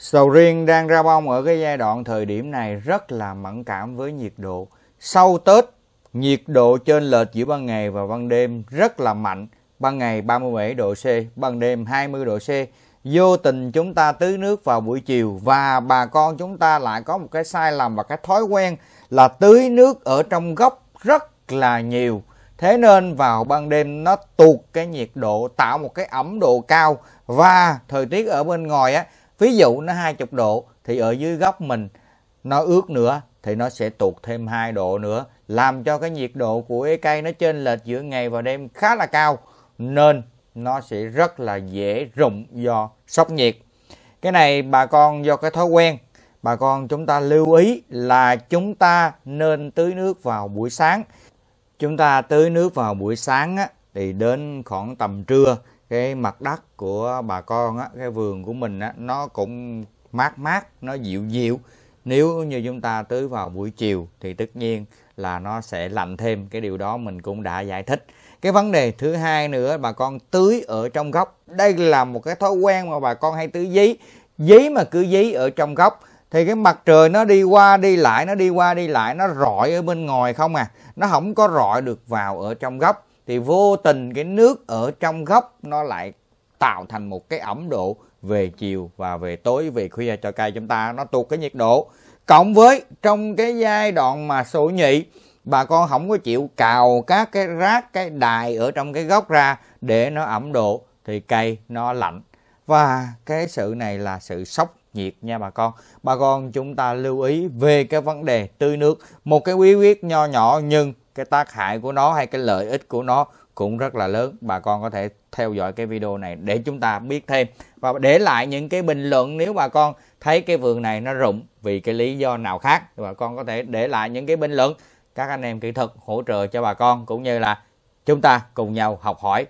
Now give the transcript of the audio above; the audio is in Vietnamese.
Sầu riêng đang ra bông ở cái giai đoạn thời điểm này rất là mẫn cảm với nhiệt độ. Sau Tết, nhiệt độ trên lệch giữa ban ngày và ban đêm rất là mạnh. Ban ngày 37 độ C, ban đêm 20 độ C. Vô tình chúng ta tưới nước vào buổi chiều và bà con chúng ta lại có một cái sai lầm và cái thói quen là tưới nước ở trong gốc rất là nhiều. Thế nên vào ban đêm nó tuột cái nhiệt độ tạo một cái ẩm độ cao và thời tiết ở bên ngoài á Ví dụ nó 20 độ thì ở dưới góc mình nó ướt nữa thì nó sẽ tụt thêm 2 độ nữa làm cho cái nhiệt độ của cái cây nó trên lệch giữa ngày và đêm khá là cao nên nó sẽ rất là dễ rụng do sốc nhiệt. Cái này bà con do cái thói quen bà con chúng ta lưu ý là chúng ta nên tưới nước vào buổi sáng. Chúng ta tưới nước vào buổi sáng á, thì đến khoảng tầm trưa cái mặt đất của bà con á, cái vườn của mình á, nó cũng mát mát nó dịu dịu nếu như chúng ta tưới vào buổi chiều thì tất nhiên là nó sẽ lạnh thêm cái điều đó mình cũng đã giải thích cái vấn đề thứ hai nữa bà con tưới ở trong gốc đây là một cái thói quen mà bà con hay tưới giấy giấy mà cứ giấy ở trong gốc thì cái mặt trời nó đi qua đi lại nó đi qua đi lại nó rọi ở bên ngoài không à nó không có rọi được vào ở trong gốc thì vô tình cái nước ở trong góc nó lại tạo thành một cái ẩm độ về chiều và về tối về khuya cho cây chúng ta nó tụt cái nhiệt độ cộng với trong cái giai đoạn mà sổ nhị bà con không có chịu cào các cái rác cái đài ở trong cái gốc ra để nó ẩm độ thì cây nó lạnh và cái sự này là sự sốc nhiệt nha bà con bà con chúng ta lưu ý về cái vấn đề tưới nước một cái bí quyết nho nhỏ nhưng cái tác hại của nó hay cái lợi ích của nó cũng rất là lớn bà con có thể theo dõi cái video này để chúng ta biết thêm và để lại những cái bình luận nếu bà con thấy cái vườn này nó rụng vì cái lý do nào khác thì bà con có thể để lại những cái bình luận các anh em kỹ thuật hỗ trợ cho bà con cũng như là chúng ta cùng nhau học hỏi